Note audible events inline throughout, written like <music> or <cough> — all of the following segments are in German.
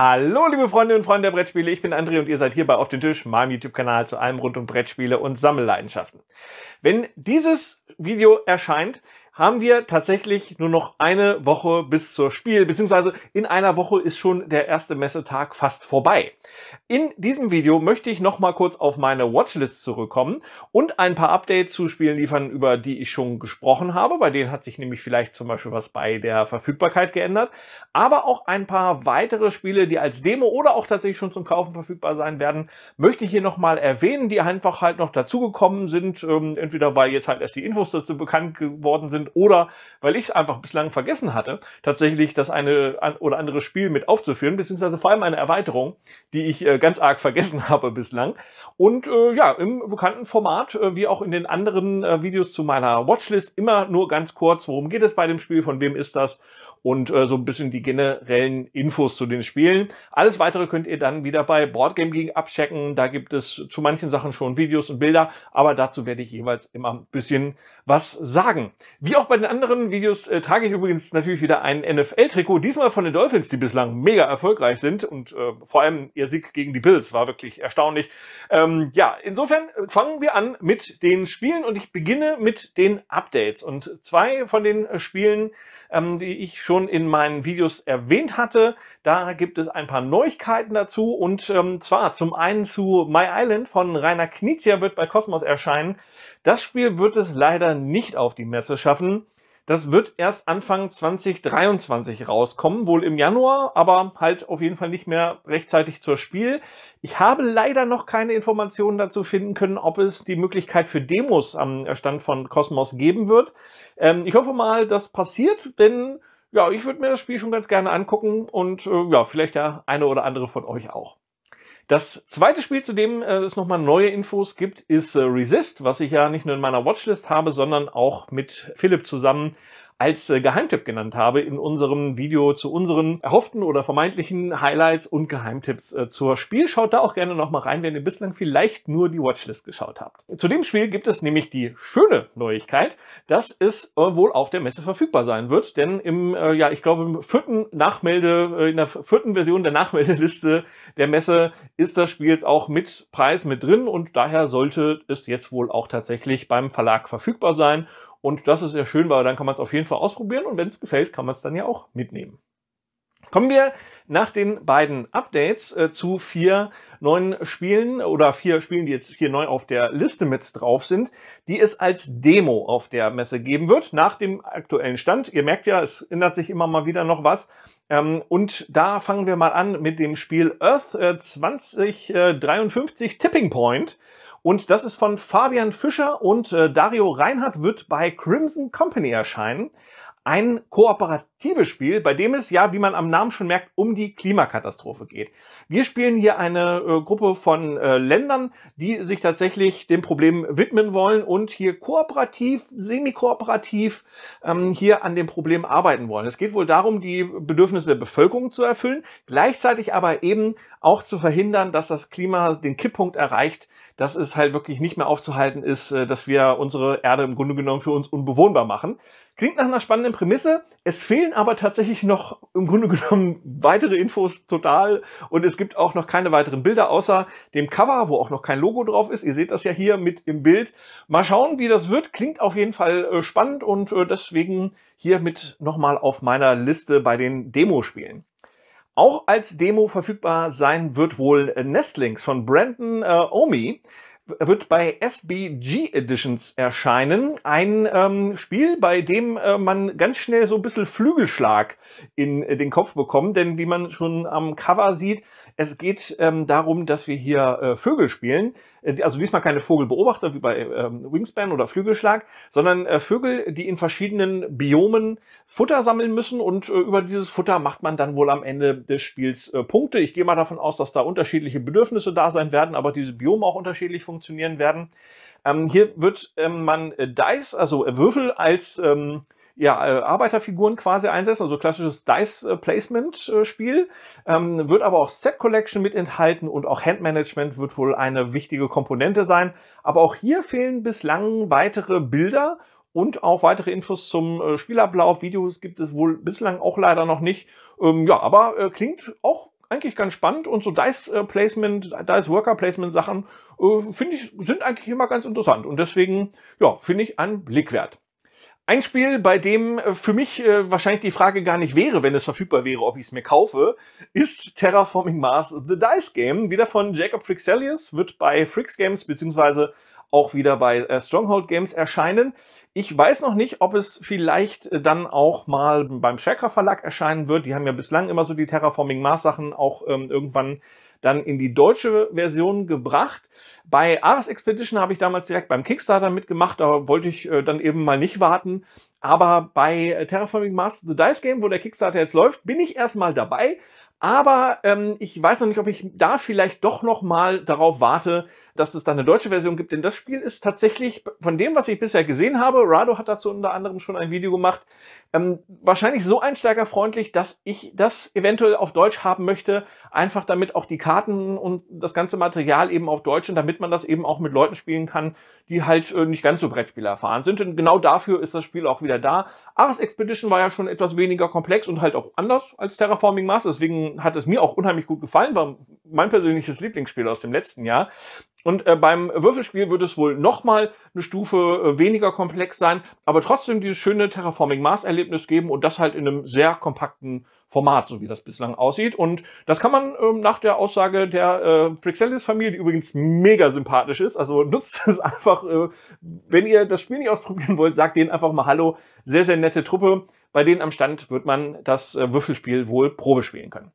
Hallo, liebe Freunde und Freunde der Brettspiele. Ich bin André und ihr seid hier bei Auf den Tisch, meinem YouTube-Kanal zu allem rund um Brettspiele und Sammelleidenschaften. Wenn dieses Video erscheint, haben wir tatsächlich nur noch eine Woche bis zur Spiel, beziehungsweise in einer Woche ist schon der erste Messetag fast vorbei. In diesem Video möchte ich nochmal kurz auf meine Watchlist zurückkommen und ein paar Updates zu Spielen liefern, über die ich schon gesprochen habe. Bei denen hat sich nämlich vielleicht zum Beispiel was bei der Verfügbarkeit geändert, aber auch ein paar weitere Spiele, die als Demo oder auch tatsächlich schon zum Kaufen verfügbar sein werden, möchte ich hier nochmal erwähnen, die einfach halt noch dazugekommen sind, ähm, entweder weil jetzt halt erst die Infos dazu bekannt geworden sind oder weil ich es einfach bislang vergessen hatte, tatsächlich das eine oder andere Spiel mit aufzuführen, beziehungsweise vor allem eine Erweiterung, die ich äh, ganz arg <laughs> vergessen habe bislang. Und äh, ja, im bekannten Format, äh, wie auch in den anderen äh, Videos zu meiner Watchlist, immer nur ganz kurz, worum geht es bei dem Spiel, von wem ist das und äh, so ein bisschen die generellen Infos zu den Spielen. Alles weitere könnt ihr dann wieder bei Boardgame Geek abchecken. Da gibt es zu manchen Sachen schon Videos und Bilder, aber dazu werde ich jeweils immer ein bisschen was sagen. Wie auch bei den anderen Videos äh, trage ich übrigens natürlich wieder ein NFL-Trikot, diesmal von den Dolphins, die bislang mega erfolgreich sind und äh, vor allem ihr Sieg gegen die Bills war wirklich erstaunlich. Ähm, ja, insofern fangen wir an mit den Spielen und ich beginne mit den Updates. Und zwei von den Spielen ähm, die ich schon in meinen Videos erwähnt hatte. Da gibt es ein paar Neuigkeiten dazu und ähm, zwar zum einen zu My Island von Rainer Knizia wird bei Cosmos erscheinen. Das Spiel wird es leider nicht auf die Messe schaffen. Das wird erst Anfang 2023 rauskommen, wohl im Januar, aber halt auf jeden Fall nicht mehr rechtzeitig zur Spiel. Ich habe leider noch keine Informationen dazu finden können, ob es die Möglichkeit für Demos am Stand von Cosmos geben wird. Ähm, ich hoffe mal, das passiert, denn ja, ich würde mir das Spiel schon ganz gerne angucken und äh, ja, vielleicht der eine oder andere von euch auch. Das zweite Spiel, zu dem äh, es nochmal neue Infos gibt, ist äh, Resist, was ich ja nicht nur in meiner Watchlist habe, sondern auch mit Philipp zusammen als äh, Geheimtipp genannt habe in unserem Video zu unseren erhofften oder vermeintlichen Highlights und Geheimtipps äh, zur Spiel. Schaut da auch gerne nochmal rein, wenn ihr bislang vielleicht nur die Watchlist geschaut habt. Zu dem Spiel gibt es nämlich die schöne Neuigkeit, dass es äh, wohl auf der Messe verfügbar sein wird, denn im, äh, ja, ich glaube, im vierten Nachmelde, äh, in der vierten Version der Nachmeldeliste der Messe ist das Spiel jetzt auch mit Preis mit drin und daher sollte es jetzt wohl auch tatsächlich beim Verlag verfügbar sein und das ist ja schön, weil dann kann man es auf jeden Fall ausprobieren und wenn es gefällt, kann man es dann ja auch mitnehmen. Kommen wir nach den beiden Updates äh, zu vier neuen Spielen oder vier Spielen, die jetzt hier neu auf der Liste mit drauf sind, die es als Demo auf der Messe geben wird, nach dem aktuellen Stand. Ihr merkt ja, es ändert sich immer mal wieder noch was. Ähm, und da fangen wir mal an mit dem Spiel Earth äh, 2053 äh, Tipping Point. Und das ist von Fabian Fischer und äh, Dario Reinhardt wird bei Crimson Company erscheinen. Ein Kooperativ. Detektivespiel, bei dem es ja, wie man am Namen schon merkt, um die Klimakatastrophe geht. Wir spielen hier eine äh, Gruppe von äh, Ländern, die sich tatsächlich dem Problem widmen wollen und hier kooperativ, semi-kooperativ ähm, hier an dem Problem arbeiten wollen. Es geht wohl darum, die Bedürfnisse der Bevölkerung zu erfüllen, gleichzeitig aber eben auch zu verhindern, dass das Klima den Kipppunkt erreicht, dass es halt wirklich nicht mehr aufzuhalten ist, äh, dass wir unsere Erde im Grunde genommen für uns unbewohnbar machen. Klingt nach einer spannenden Prämisse. Es fehlen fehlen aber tatsächlich noch im Grunde genommen weitere Infos total und es gibt auch noch keine weiteren Bilder außer dem Cover, wo auch noch kein Logo drauf ist. Ihr seht das ja hier mit im Bild. Mal schauen, wie das wird. Klingt auf jeden Fall äh, spannend und äh, deswegen hiermit nochmal auf meiner Liste bei den Demospielen. Auch als Demo verfügbar sein wird wohl Nestlings von Brandon äh, Omi wird bei SBG Editions erscheinen. Ein ähm, Spiel, bei dem äh, man ganz schnell so ein bisschen Flügelschlag in äh, den Kopf bekommt, denn wie man schon am Cover sieht, es geht ähm, darum, dass wir hier äh, Vögel spielen. Äh, also diesmal keine Vogelbeobachter wie bei ähm, Wingspan oder Flügelschlag, sondern äh, Vögel, die in verschiedenen Biomen Futter sammeln müssen und äh, über dieses Futter macht man dann wohl am Ende des Spiels äh, Punkte. Ich gehe mal davon aus, dass da unterschiedliche Bedürfnisse da sein werden, aber diese Biome auch unterschiedlich funktionieren werden. Ähm, hier wird ähm, man äh, Dice, also äh, Würfel als ähm, ja, äh, Arbeiterfiguren quasi einsetzen, also klassisches Dice-Placement-Spiel. Äh, äh, ähm, wird aber auch Set-Collection mit enthalten und auch Hand-Management wird wohl eine wichtige Komponente sein. Aber auch hier fehlen bislang weitere Bilder und auch weitere Infos zum Spielablauf. Videos gibt es wohl bislang auch leider noch nicht. Ähm, ja, aber äh, klingt auch eigentlich ganz spannend und so Dice Placement, Dice Worker Placement Sachen, äh, finde ich, sind eigentlich immer ganz interessant und deswegen, ja, finde ich einen Blick wert. Ein Spiel, bei dem äh, für mich äh, wahrscheinlich die Frage gar nicht wäre, wenn es verfügbar wäre, ob ich es mir kaufe, ist Terraforming Mars The Dice Game. Wieder von Jacob Frixelius, wird bei Frix Games beziehungsweise auch wieder bei äh, Stronghold Games erscheinen. Ich weiß noch nicht, ob es vielleicht äh, dann auch mal beim Shaker Verlag erscheinen wird. Die haben ja bislang immer so die Terraforming Mars Sachen auch ähm, irgendwann dann in die deutsche Version gebracht. Bei Ares Expedition habe ich damals direkt beim Kickstarter mitgemacht, da wollte ich äh, dann eben mal nicht warten. Aber bei Terraforming Mars The Dice Game, wo der Kickstarter jetzt läuft, bin ich erstmal dabei. Aber ähm, ich weiß noch nicht, ob ich da vielleicht doch noch mal darauf warte, dass es da eine deutsche Version gibt, denn das Spiel ist tatsächlich, von dem, was ich bisher gesehen habe, Rado hat dazu unter anderem schon ein Video gemacht, ähm, wahrscheinlich so einsteigerfreundlich, dass ich das eventuell auf Deutsch haben möchte, einfach damit auch die Karten und das ganze Material eben auf Deutsch sind, damit man das eben auch mit Leuten spielen kann, die halt äh, nicht ganz so Brettspieler erfahren sind. Und genau dafür ist das Spiel auch wieder da. Ars Expedition war ja schon etwas weniger komplex und halt auch anders als Terraforming Mars, deswegen hat es mir auch unheimlich gut gefallen, war mein persönliches Lieblingsspiel aus dem letzten Jahr. Und äh, beim Würfelspiel wird es wohl nochmal eine Stufe äh, weniger komplex sein, aber trotzdem dieses schöne Terraforming-Mars-Erlebnis geben und das halt in einem sehr kompakten Format, so wie das bislang aussieht. Und das kann man ähm, nach der Aussage der äh, frixellis familie die übrigens mega sympathisch ist, also nutzt das <laughs> einfach, äh, wenn ihr das Spiel nicht ausprobieren wollt, sagt denen einfach mal Hallo. Sehr, sehr nette Truppe. Bei denen am Stand wird man das äh, Würfelspiel wohl Probe spielen können.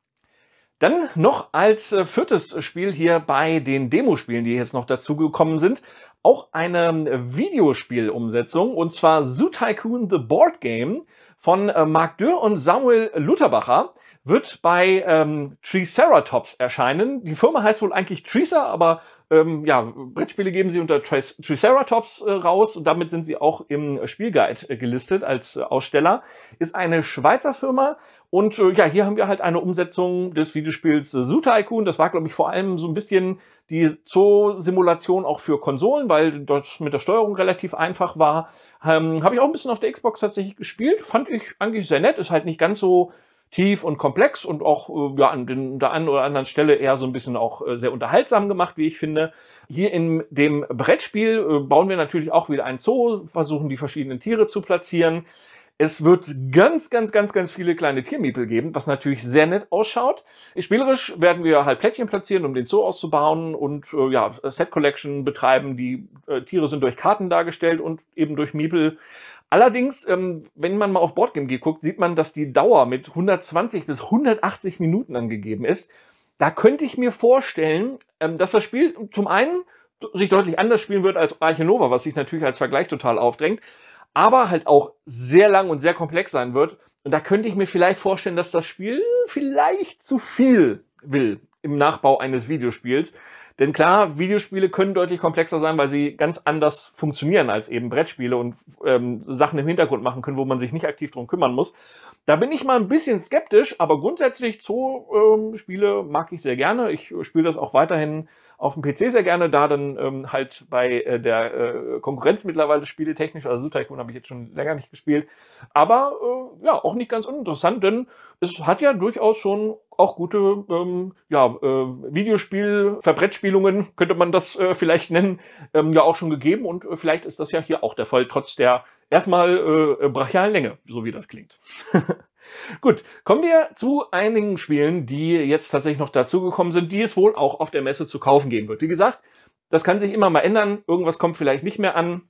Dann noch als äh, viertes Spiel hier bei den Demospielen, die jetzt noch dazugekommen sind, auch eine ähm, Videospielumsetzung und zwar Zoo Tycoon The Board Game von äh, Marc Dürr und Samuel Lutherbacher wird bei ähm, Triceratops erscheinen. Die Firma heißt wohl eigentlich Tricer, aber ähm, ja, Brettspiele geben sie unter Triceratops äh, raus. Damit sind sie auch im Spielguide äh, gelistet als äh, Aussteller. Ist eine Schweizer Firma. Und äh, ja, hier haben wir halt eine Umsetzung des Videospiels äh, Zoo Tycoon. Das war, glaube ich, vor allem so ein bisschen die Zoo-Simulation auch für Konsolen, weil das mit der Steuerung relativ einfach war. Ähm, Habe ich auch ein bisschen auf der Xbox tatsächlich gespielt. Fand ich eigentlich sehr nett. Ist halt nicht ganz so tief und komplex und auch äh, ja, an den, der einen oder anderen Stelle eher so ein bisschen auch äh, sehr unterhaltsam gemacht, wie ich finde. Hier in dem Brettspiel äh, bauen wir natürlich auch wieder ein Zoo, versuchen die verschiedenen Tiere zu platzieren. Es wird ganz, ganz, ganz, ganz viele kleine Tiermiepel geben, was natürlich sehr nett ausschaut. Spielerisch werden wir halt Plättchen platzieren, um den Zoo auszubauen und äh, ja, Set Collection betreiben. Die äh, Tiere sind durch Karten dargestellt und eben durch Miepel. Allerdings, ähm, wenn man mal auf BoardGameGeek guckt, sieht man, dass die Dauer mit 120 bis 180 Minuten angegeben ist. Da könnte ich mir vorstellen, ähm, dass das Spiel zum einen sich deutlich anders spielen wird als Arche was sich natürlich als Vergleich total aufdrängt, aber halt auch sehr lang und sehr komplex sein wird. Und da könnte ich mir vielleicht vorstellen, dass das Spiel vielleicht zu viel will im Nachbau eines Videospiels. Denn klar, Videospiele können deutlich komplexer sein, weil sie ganz anders funktionieren als eben Brettspiele und ähm, Sachen im Hintergrund machen können, wo man sich nicht aktiv drum kümmern muss. Da bin ich mal ein bisschen skeptisch, aber grundsätzlich Zoo-Spiele ähm, mag ich sehr gerne. Ich spiele das auch weiterhin auf dem PC sehr gerne da, dann ähm, halt bei äh, der äh, Konkurrenz mittlerweile spieletechnisch. Also Tycoon habe ich jetzt schon länger nicht gespielt. Aber äh, ja, auch nicht ganz uninteressant, denn es hat ja durchaus schon auch gute ähm, ja, äh, Videospiel, Verbrettspielungen, könnte man das äh, vielleicht nennen, ähm, ja auch schon gegeben. Und äh, vielleicht ist das ja hier auch der Fall, trotz der erstmal äh, brachialen Länge, so wie das klingt. <laughs> Gut, kommen wir zu einigen Spielen, die jetzt tatsächlich noch dazugekommen sind, die es wohl auch auf der Messe zu kaufen geben wird. Wie gesagt, das kann sich immer mal ändern. Irgendwas kommt vielleicht nicht mehr an.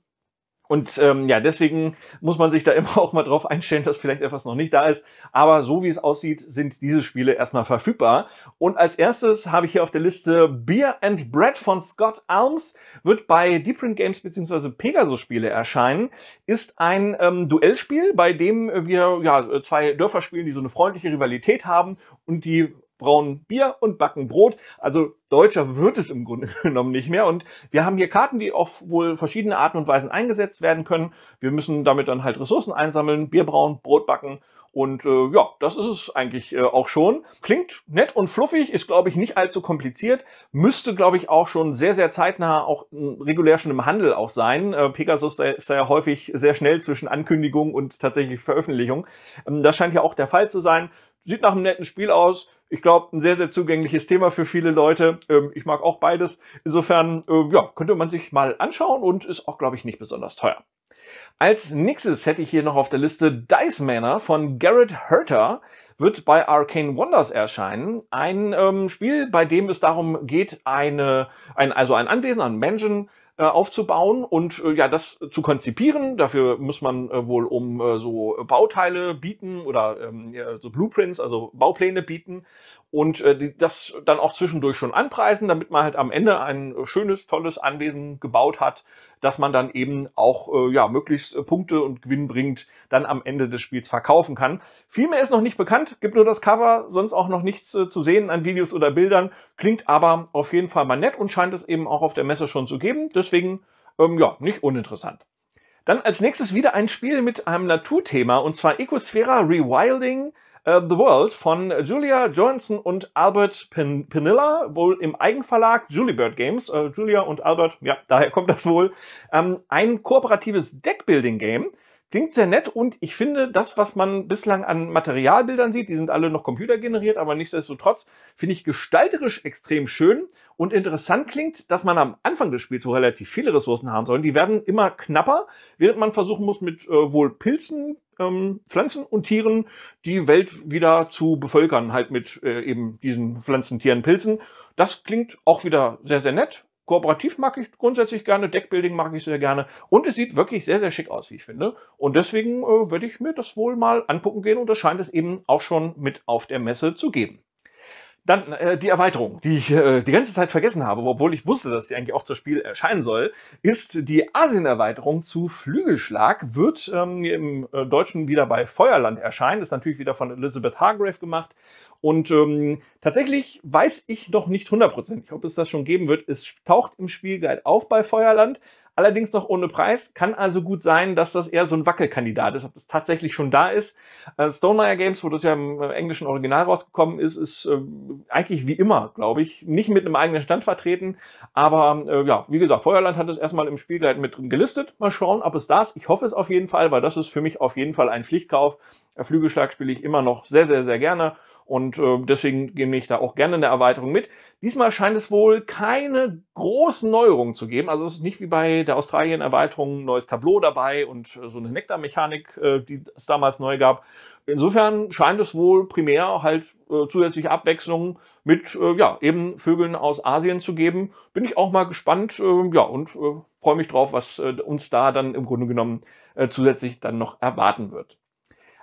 Und ähm, ja, deswegen muss man sich da <laughs> immer auch mal drauf einstellen, dass vielleicht etwas noch nicht da ist. Aber so wie es aussieht, sind diese Spiele erstmal verfügbar. Und als erstes habe ich hier auf der Liste Beer and Bread von Scott Alms. Wird bei Deeprint Games bzw. Pegasus Spiele erscheinen. Ist ein ähm, Duellspiel, bei dem wir ja, zwei Dörfer spielen, die so eine freundliche Rivalität haben und die brauen Bier und backen Brot. Also deutscher wird es im Grunde <laughs> genommen nicht mehr. Und wir haben hier Karten, die auf wohl verschiedene Arten und Weisen eingesetzt werden können. Wir müssen damit dann halt Ressourcen einsammeln, Bier brauen, Brot backen und äh, ja, das ist es eigentlich äh, auch schon. Klingt nett und fluffig, ist, glaube ich, nicht allzu kompliziert. Müsste, glaube ich, auch schon sehr, sehr zeitnah auch hm, regulär schon im Handel auch sein. Äh, Pegasus ist ja häufig sehr schnell zwischen Ankündigung und tatsächlich Veröffentlichung. Ähm, das scheint ja auch der Fall zu sein. Sieht nach einem netten Spiel aus ich glaube, ein sehr, sehr zugängliches Thema für viele Leute. Ähm, ich mag auch beides. Insofern, äh, ja, könnte man sich mal anschauen und ist auch, glaube ich, nicht besonders teuer. Als nächstes hätte ich hier noch auf der Liste Dice Manor von Garrett Herter wird bei Arcane Wonders erscheinen. Ein ähm, Spiel, bei dem es darum geht, eine, ein, also ein Anwesen, ein Mansion, äh, aufzubauen und äh, ja, das zu konzipieren. Dafür muss man äh, wohl um so Bauteile bieten oder ähm, so Blueprints, also Baupläne bieten und äh, die, das dann auch zwischendurch schon anpreisen, damit man halt am Ende ein äh, schönes, tolles Anwesen gebaut hat, dass man dann eben auch äh, ja, möglichst äh, Punkte und Gewinn bringt, dann am Ende des Spiels verkaufen kann. Viel mehr ist noch nicht bekannt, gibt nur das Cover, sonst auch noch nichts äh, zu sehen an Videos oder Bildern, klingt aber auf jeden Fall mal nett und scheint es eben auch auf der Messe schon zu geben, deswegen ähm, ja, nicht uninteressant. Dann als nächstes wieder ein Spiel mit einem Naturthema, und zwar Ecosphera Rewilding äh, The World von Julia Johnson und Albert Pen Penilla, wohl im Eigenverlag Julie Bird Games. Uh, Julia und Albert, ja, daher kommt das wohl. Um, ähm, ein kooperatives Deckbuilding-Game, Klingt sehr nett und ich finde, das, was man bislang an Materialbildern sieht, die sind alle noch computergeneriert, aber nichtsdestotrotz finde ich gestalterisch extrem schön und interessant klingt, dass man am Anfang des Spiels, so relativ viele Ressourcen haben sollen, die werden immer knapper, während man versuchen muss, mit äh, wohl Pilzen, ähm, Pflanzen und Tieren die Welt wieder zu bevölkern, halt mit äh, eben diesen Pflanzen, Tieren, Pilzen. Das klingt auch wieder sehr, sehr nett Kooperativ mag ich grundsätzlich gerne, Deckbuilding mag ich sehr gerne und es sieht wirklich sehr, sehr schick aus, wie ich finde. Und deswegen äh, würde ich mir das wohl mal angucken gehen und das scheint es eben auch schon mit auf der Messe zu geben. Dann äh, die Erweiterung, die ich äh, die ganze Zeit vergessen habe, obwohl ich wusste, dass die eigentlich auch zum Spiel erscheinen soll, ist die Asien-Erweiterung zu Flügelschlag, wird ähm, im äh, Deutschen wieder bei Feuerland erscheinen, ist natürlich wieder von Elizabeth Hargrave gemacht. Und ähm, tatsächlich weiß ich noch nicht hundertprozentig, ob es das schon geben wird. Es taucht im Spielguide auf bei Feuerland, allerdings noch ohne Preis. Kann also gut sein, dass das eher so ein Wackelkandidat ist, ob das tatsächlich schon da ist. Äh, Stonemaier Games, wo das ja im äh, englischen Original rausgekommen ist, ist äh, eigentlich wie immer, glaube ich, nicht mit einem eigenen Stand vertreten. Aber äh, ja, wie gesagt, Feuerland hat es erstmal im Spielguide mit drin gelistet. Mal schauen, ob es da ist. Ich hoffe es auf jeden Fall, weil das ist für mich auf jeden Fall ein Pflichtkauf. Äh, Flügelschlag spiele ich immer noch sehr, sehr, sehr gerne. Und äh, deswegen gehe ich da auch gerne in der Erweiterung mit. Diesmal scheint es wohl keine großen Neuerungen zu geben. Also es ist nicht wie bei der Australien-Erweiterung ein neues Tableau dabei und äh, so eine Nektar-Mechanik, äh, die es damals neu gab. Insofern scheint es wohl primär halt äh, zusätzliche Abwechslungen mit äh, ja, eben Vögeln aus Asien zu geben. Bin ich auch mal gespannt äh, ja, und äh, freue mich drauf, was äh, uns da dann im Grunde genommen äh, zusätzlich dann noch erwarten wird.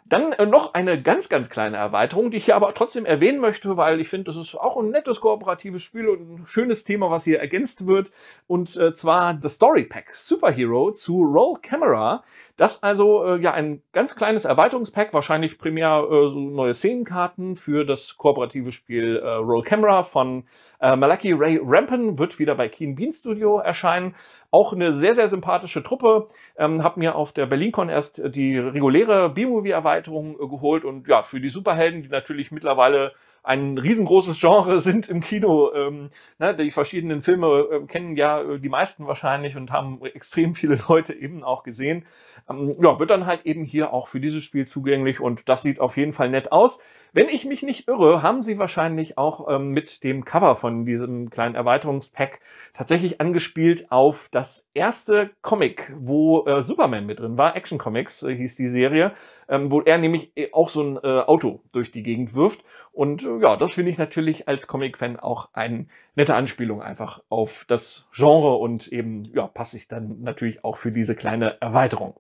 Dann äh, noch eine ganz, ganz kleine Erweiterung, die ich hier aber trotzdem erwähnen möchte, weil ich finde, das ist auch ein nettes kooperatives Spiel und ein schönes Thema, was hier ergänzt wird. Und äh, zwar The Story Pack Superhero zu Roll Camera. Das also äh, ja ein ganz kleines Erweiterungspack, wahrscheinlich primär äh, so neue Szenenkarten für das kooperative Spiel äh, Roll Camera von äh, Malaki Ray Rampen wird wieder bei Keen Bean Studio erscheinen. Auch eine sehr, sehr sympathische Truppe. Ähm, hab mir auf der BerlinCon erst die reguläre B-Movie-Erweiterung äh, geholt und ja, für die Superhelden, die natürlich mittlerweile ein riesengroßes Genre <laughs> sind im Kino. Ähm, ne, die verschiedenen Filme äh, kennen ja äh, die meisten wahrscheinlich und haben extrem viele <laughs> Leute eben auch gesehen. Ähm, ja, wird dann halt eben hier auch für dieses Spiel zugänglich und das sieht auf jeden Fall nett aus. Wenn ich mich nicht irre, haben sie wahrscheinlich auch ähm, mit dem Cover von diesem kleinen Erweiterungspack tatsächlich angespielt auf das erste Comic, wo äh, Superman mit drin war. Action Comics äh, hieß die Serie, ähm, wo er nämlich äh, auch so ein äh, Auto durch die Gegend wirft. Und äh, ja, das finde ich natürlich als Comic-Fan auch eine nette Anspielung einfach auf das Genre und eben, ja, passe ich dann natürlich auch für diese kleine Erweiterung.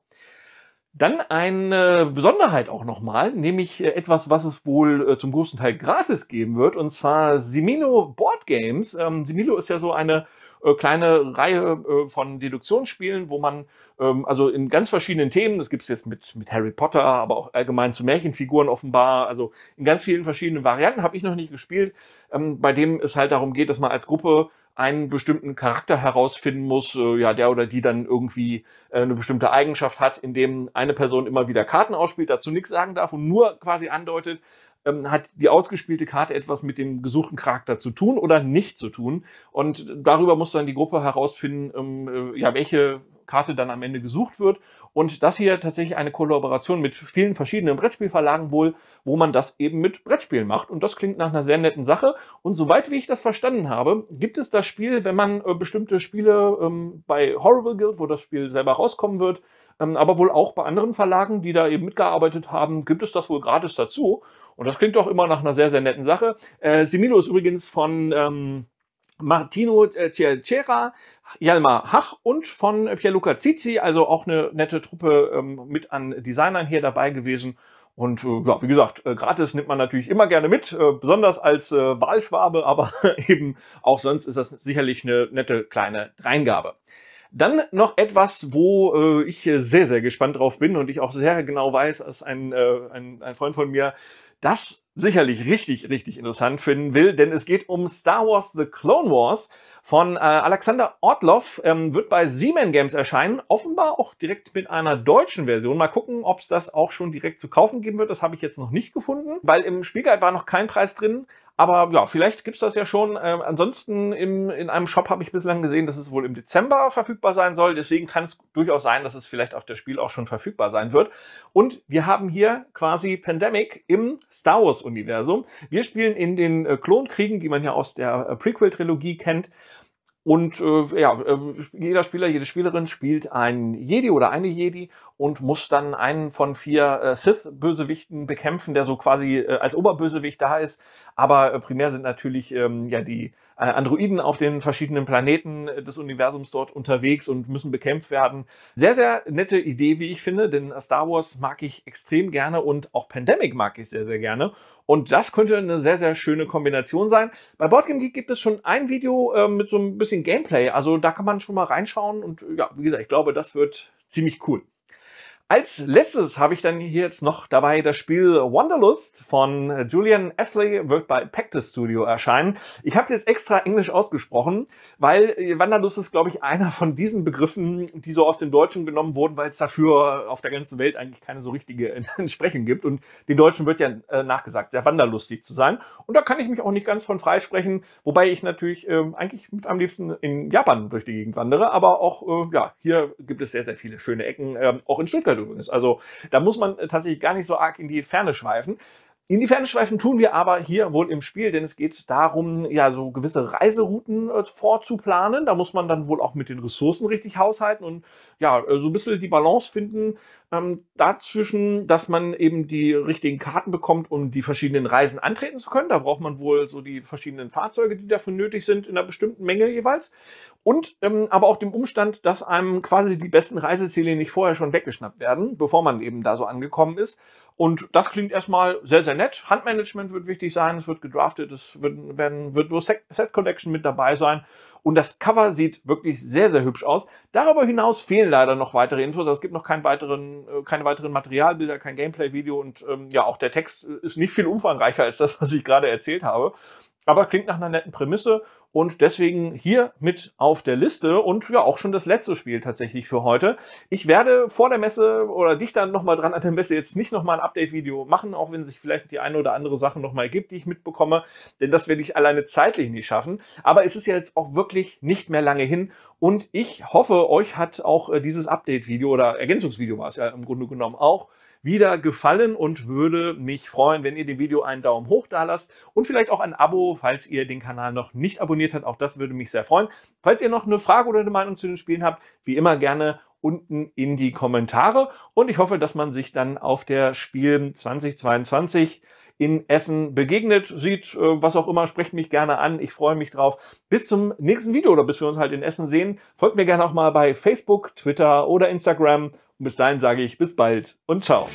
Dann eine Besonderheit auch nochmal, nämlich äh, etwas, was es wohl äh, zum größten Teil gratis geben wird, und zwar Similo Board Games. Ähm, Similo ist ja so eine äh, kleine Reihe äh, von Deduktionsspielen, wo man ähm, also in ganz verschiedenen Themen, das gibt es jetzt mit, mit Harry Potter, aber auch allgemein zu Märchenfiguren offenbar, also in ganz vielen verschiedenen Varianten, habe ich noch nicht gespielt, ähm, bei dem es halt darum geht, dass man als Gruppe einen bestimmten Charakter herausfinden muss, äh, ja, der oder die dann irgendwie äh, eine bestimmte Eigenschaft hat, indem eine Person immer wieder Karten ausspielt, dazu nichts sagen darf und nur quasi andeutet, ähm, hat die ausgespielte Karte etwas mit dem gesuchten Charakter zu tun oder nicht zu tun. Und darüber muss dann die Gruppe herausfinden, ähm, äh, ja, welche Karte dann am Ende gesucht wird. Und das hier tatsächlich eine Kollaboration mit vielen verschiedenen Brettspielverlagen wohl, wo man das eben mit Brettspielen macht. Und das klingt nach einer sehr netten Sache. Und soweit wie ich das verstanden habe, gibt es das Spiel, wenn man äh, bestimmte Spiele ähm, bei Horrible Guild, wo das Spiel selber rauskommen wird, ähm, aber wohl auch bei anderen Verlagen, die da eben mitgearbeitet haben, gibt es das wohl gratis dazu. Und das klingt doch immer nach einer sehr, sehr netten Sache. Äh, Similo ist übrigens von ähm, Martino äh, Cercera, Jalmar Hach und von Pierluca Zizi, also auch eine nette Truppe ähm, mit an Designern hier dabei gewesen. Und äh, ja, wie gesagt, äh, gratis nimmt man natürlich immer gerne mit, äh, besonders als äh, Wahlschwabe, aber <laughs> eben auch sonst ist das sicherlich eine nette kleine Reingabe. Dann noch etwas, wo äh, ich äh, sehr, sehr gespannt drauf bin und ich auch sehr genau weiß, dass ein, äh, ein, ein Freund von mir das sicherlich richtig, richtig interessant finden will, denn es geht um Star Wars The Clone Wars von äh, Alexander Ortloff ähm, wird bei Siemens Games erscheinen, offenbar auch direkt mit einer deutschen Version. Mal gucken, ob es das auch schon direkt zu kaufen geben wird, das habe ich jetzt noch nicht gefunden, weil im Spielguide war noch kein Preis drin. Aber ja, vielleicht gibt es das ja schon. Ähm, ansonsten im, in einem Shop habe ich bislang gesehen, dass es wohl im Dezember verfügbar sein soll. Deswegen kann es durchaus sein, dass es vielleicht auf der Spiel auch schon verfügbar sein wird. Und wir haben hier quasi Pandemic im Star Wars-Universum. Wir spielen in den äh, Klonkriegen, die man ja aus der äh, Prequel-Trilogie kennt. Und äh, ja, äh, jeder Spieler, jede Spielerin spielt ein Jedi oder eine Jedi und muss dann einen von vier äh, Sith-Bösewichten bekämpfen, der so quasi äh, als Oberbösewicht da ist. Aber äh, primär sind natürlich ähm, ja die äh, Androiden auf den verschiedenen Planeten äh, des Universums dort unterwegs und müssen bekämpft werden. Sehr, sehr nette Idee, wie ich finde, denn Star Wars mag ich extrem gerne und auch Pandemic mag ich sehr, sehr gerne. Und das könnte eine sehr, sehr schöne Kombination sein. Bei Boardgame Geek gibt es schon ein Video äh, mit so ein bisschen Gameplay. Also da kann man schon mal reinschauen. Und ja, wie gesagt, ich glaube, das wird ziemlich cool. Als letztes habe ich dann hier jetzt noch dabei das Spiel Wanderlust von Julian Astley, wird bei Pactus Studio erscheinen. Ich habe jetzt extra Englisch ausgesprochen, weil Wanderlust ist, glaube ich, einer von diesen Begriffen, die so aus dem Deutschen genommen wurden, weil es dafür auf der ganzen Welt eigentlich keine so richtige <laughs> Entsprechung gibt. Und den Deutschen wird ja äh, nachgesagt, sehr wanderlustig zu sein. Und da kann ich mich auch nicht ganz von freisprechen, wobei ich natürlich äh, eigentlich mit am liebsten in Japan durch die Gegend wandere. Aber auch, äh, ja, hier gibt es sehr, sehr viele schöne Ecken, äh, auch in Stuttgart übrigens. Also da muss man tatsächlich gar nicht so arg in die Ferne schweifen. In die Ferne schweifen tun wir aber hier wohl im Spiel, denn es geht darum, ja, so gewisse Reiserouten äh, vorzuplanen. Da muss man dann wohl auch mit den Ressourcen richtig haushalten und ja, äh, so ein bisschen die Balance finden ähm, dazwischen, dass man eben die richtigen Karten bekommt, um die verschiedenen Reisen antreten zu können. Da braucht man wohl so die verschiedenen Fahrzeuge, die dafür nötig sind, in einer bestimmten Menge jeweils. Und ähm, aber auch dem Umstand, dass einem quasi die besten Reiseziele nicht vorher schon weggeschnappt werden, bevor man eben da so angekommen ist. Und das klingt erstmal sehr, sehr nett. Handmanagement wird wichtig sein, es wird gedraftet, es wird, werden, wird nur Set, Collection mit dabei sein. Und das Cover sieht wirklich sehr, sehr hübsch aus. Darüber hinaus fehlen leider noch weitere Infos. Also es gibt noch keinen weiteren, äh, keine weiteren Materialbilder, kein Gameplay-Video und ähm, ja, auch der Text äh, ist nicht viel umfangreicher als das, was ich gerade erzählt habe. Aber klingt nach einer netten Prämisse und deswegen hier mit auf der Liste und ja auch schon das letzte Spiel tatsächlich für heute. Ich werde vor der Messe oder dich dann nochmal dran an der Messe jetzt nicht nochmal ein Update-Video machen, auch wenn sich vielleicht die eine oder andere Sache nochmal gibt, die ich mitbekomme, denn das werde ich alleine zeitlich nicht schaffen. Aber es ist ja jetzt auch wirklich nicht mehr lange hin und ich hoffe, euch hat auch äh, dieses Update-Video oder Ergänzungsvideo war es ja im Grunde genommen auch wieder gefallen und würde mich freuen, wenn ihr dem Video einen Daumen hoch da lasst und vielleicht auch ein Abo, falls ihr den Kanal noch nicht abonniert habt. Auch das würde mich sehr freuen. Falls ihr noch eine Frage oder eine Meinung zu den Spielen habt, wie immer gerne unten in die Kommentare. Und ich hoffe, dass man sich dann auf der Spiel 2022 in Essen begegnet, sieht, äh, was auch immer, sprecht mich gerne an. Ich freue mich drauf. Bis zum nächsten Video oder bis wir uns halt in Essen sehen. Folgt mir gerne auch mal bei Facebook, Twitter oder Instagram und bis dahin sage ich bis bald und ciao.